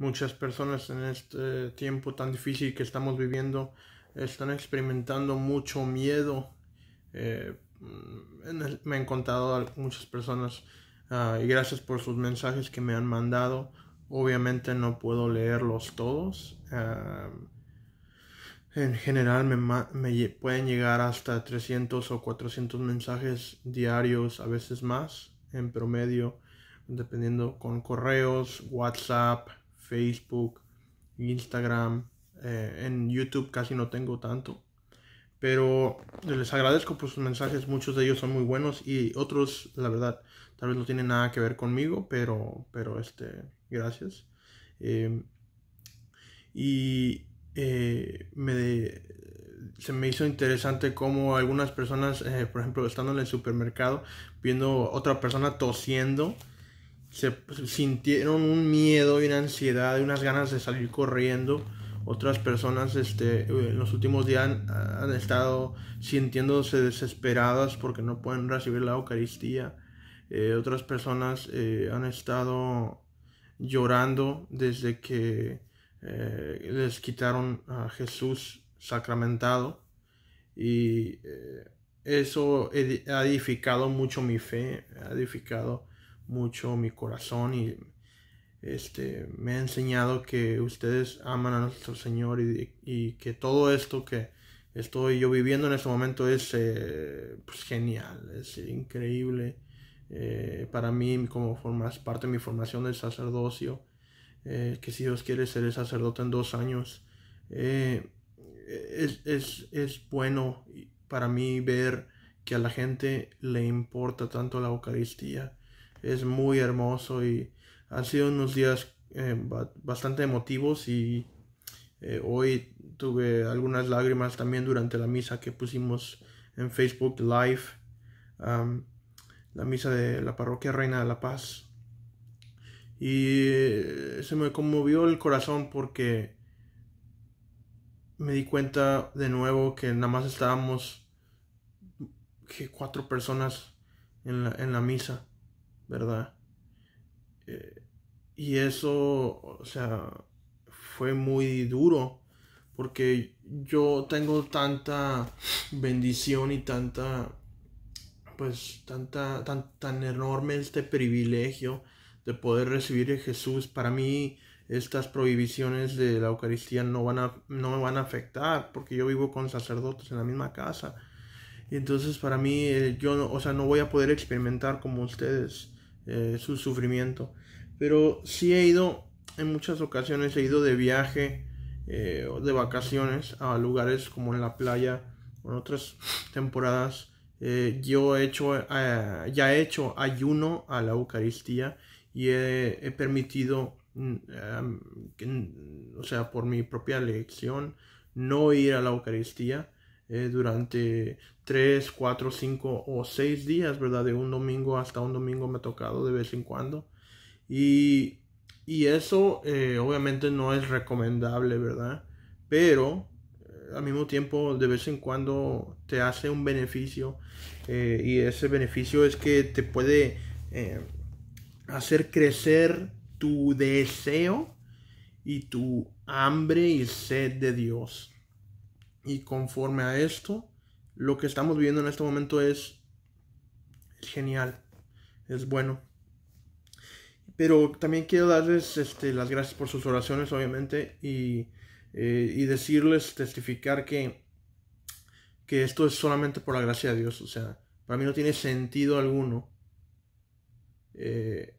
Muchas personas en este eh, tiempo tan difícil que estamos viviendo están experimentando mucho miedo. Eh, me han contado muchas personas ah, y gracias por sus mensajes que me han mandado. Obviamente no puedo leerlos todos. Ah, en general me, pueden llegar hasta 300 o 400 mensajes diarios, a veces más, en promedio, dependiendo con correos, WhatsApp, Facebook, Instagram, eh, en YouTube casi no tengo tanto. Pero les agradezco por pues, sus mensajes, muchos de ellos son muy buenos y otros, la verdad, tal vez no tienen nada que ver conmigo, pero, pero este, gracias. Em, y eh, me se me hizo interesante cómo algunas personas, eh, por ejemplo, estando en el supermercado, viendo otra persona tosiendo, se sintieron un miedo y una ansiedad y unas ganas de salir corriendo. Otras personas este, en los últimos días han, estado sintiéndose desesperadas porque no pueden recibir la Eucaristía. Eh, otras personas eh, han estado llorando desde que eh, les quitaron a Jesús sacramentado. Y eso ha edificado mucho mi fe, ha edificado mucho mi corazón y este, me ha enseñado que ustedes aman a nuestro Señor y, que todo esto que estoy yo viviendo en este momento es eh, pues, genial, es increíble eh, para mí como formas parte de mi formación del sacerdocio, eh, que si Dios quiere ser el sacerdote en dos años, es, es bueno para mí ver que a la gente le importa tanto la Eucaristía es muy hermoso y han sido unos días eh, bastante emotivos y eh, hoy tuve algunas lágrimas también durante la misa que pusimos en Facebook Live, la misa de la parroquia Reina de la Paz. Y se me conmovió el corazón porque me di cuenta de nuevo que nada más estábamos que cuatro personas en la misa ¿verdad? Eh, y eso, o sea, fue muy duro porque yo tengo tanta bendición y tanta, pues, tanta, tan, tan enorme este privilegio de poder recibir a Jesús. Para mí, estas prohibiciones de la Eucaristía no, van a, no me van a afectar porque yo vivo con sacerdotes en la misma casa. Y entonces para mí, eh, yo o sea, no voy a poder experimentar como ustedes eh, su sufrimiento. Pero si he ido, en muchas ocasiones he ido de viaje eh, o de vacaciones a lugares como en la playa o en otras temporadas. Eh, yo he hecho, ya he hecho ayuno a la Eucaristía y he, permitido, mm, o sea, por mi propia elección, no ir a la Eucaristía eh, durante 3, 4, 5 o 6 días, ¿verdad? De un domingo hasta un domingo me ha tocado de vez en cuando. Y, eso eh, obviamente no es recomendable, ¿verdad? Pero eh, al mismo tiempo de vez en cuando te hace un beneficio y ese beneficio es que te puede hacer crecer tu deseo y tu hambre y sed de Dios. Y conforme a esto, lo que estamos viviendo en este momento es, genial, es bueno. Pero también quiero darles este, las gracias por sus oraciones, obviamente, eh, y, decirles, testificar que, que esto es solamente por la gracia de Dios. O sea, para mí no tiene sentido alguno. Eh,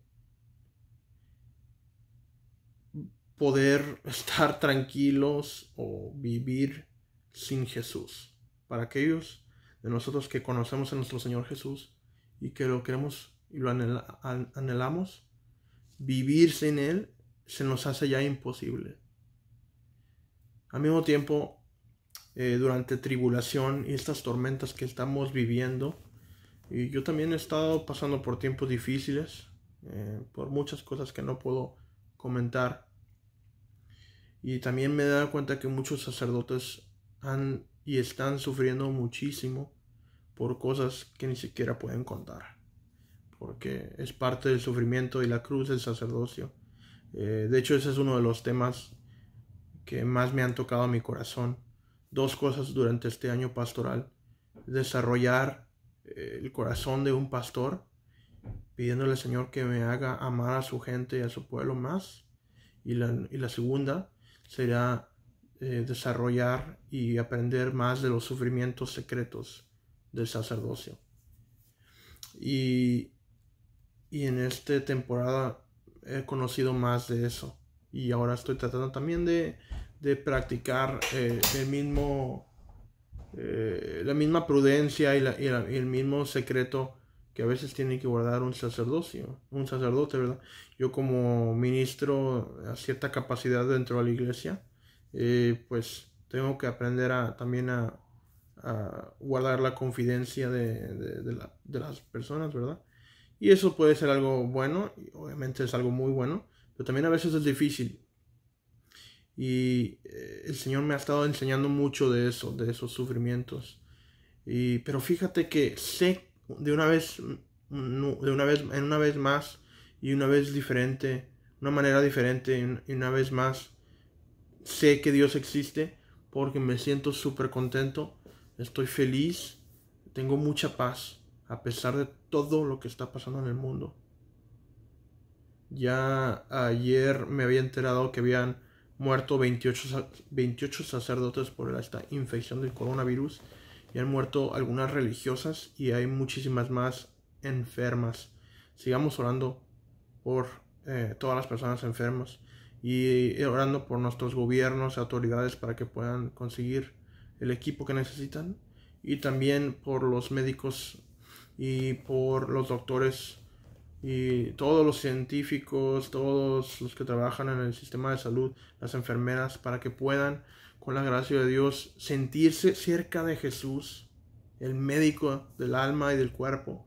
poder estar tranquilos o vivir sin Jesús. Para aquellos de nosotros que conocemos a nuestro Señor Jesús y que lo queremos y lo anhelamos, vivir sin Él se nos hace ya imposible. Al mismo tiempo, eh, durante tribulación y estas tormentas que estamos viviendo, y yo también he estado pasando por tiempos difíciles, eh, por muchas cosas que no puedo comentar. Y también me he dado cuenta que muchos sacerdotes y están sufriendo muchísimo por cosas que ni siquiera pueden contar, porque es parte del sufrimiento y la cruz del sacerdocio. Eh, de hecho, ese es uno de los temas que más me han tocado a mi corazón. Dos cosas durante este año pastoral. Desarrollar eh, el corazón de un pastor, pidiéndole al Señor que me haga amar a su gente y a su pueblo más. Y y la segunda será eh, desarrollar y aprender más de los sufrimientos secretos del sacerdocio. Y, en esta temporada he conocido más de eso. Y ahora estoy tratando también de, practicar eh, el mismo, eh, la misma prudencia y, el mismo secreto que a veces tiene que guardar un sacerdocio, sacerdote, ¿verdad? Yo como ministro a cierta capacidad dentro de la iglesia, eh, pues tengo que aprender a, también a, guardar la confidencia de, de, las personas, ¿verdad? Y eso puede ser algo bueno, obviamente es algo muy bueno, pero también a veces es difícil. Y eh, el Señor me ha estado enseñando mucho de eso, de esos sufrimientos. Y, pero fíjate que sé de una vez, mm, de una vez, en una vez más y una vez diferente, una manera diferente y una vez más sé que Dios existe porque me siento súper contento, estoy feliz, tengo mucha paz a pesar de todo lo que está pasando en el mundo. Ya ayer me había enterado que habían muerto 28, sacerdotes por esta infección del coronavirus y han muerto algunas religiosas y hay muchísimas más enfermas. Sigamos orando por eh, todas las personas enfermas y orando por nuestros gobiernos, y autoridades para que puedan conseguir el equipo que necesitan y también por los médicos y por los doctores y todos los científicos, todos los que trabajan en el sistema de salud, las enfermeras, para que puedan, con la gracia de Dios, sentirse cerca de Jesús, el médico del alma y del cuerpo,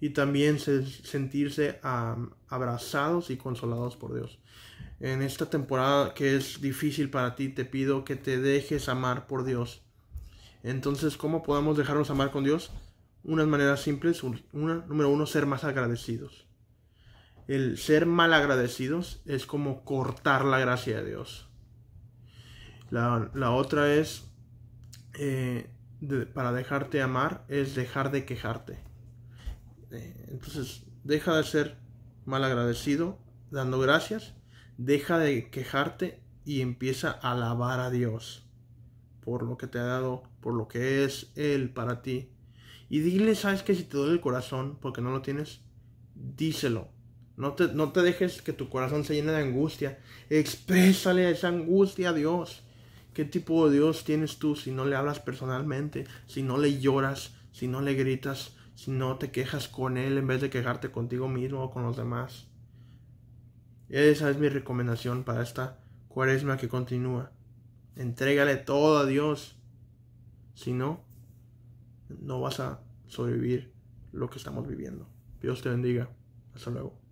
y también sentirse abrazados y consolados por Dios en esta temporada que es difícil para ti, te pido que te dejes amar por Dios. Entonces, ¿cómo podemos dejarnos amar con Dios? Unas maneras simples. Una, número uno, ser más agradecidos. El ser mal agradecidos es como cortar la gracia de Dios. La, otra es, eh, para dejarte amar, es dejar de quejarte. Eh, entonces, deja de ser mal agradecido, dando gracias deja de quejarte y empieza a alabar a Dios por lo que te ha dado, por lo que es Él para ti. Y dile, sabes que si te duele el corazón porque no lo tienes, díselo. No te, no te dejes que tu corazón se llene de angustia. Exprésale esa angustia a Dios. ¿Qué tipo de Dios tienes tú si no le hablas personalmente? Si no le lloras, si no le gritas, si no te quejas con Él en vez de quejarte contigo mismo o con los demás. Esa es mi recomendación para esta cuaresma que continúa. Entrégale todo a Dios. Si no, no vas a sobrevivir lo que estamos viviendo. Dios te bendiga. Hasta luego.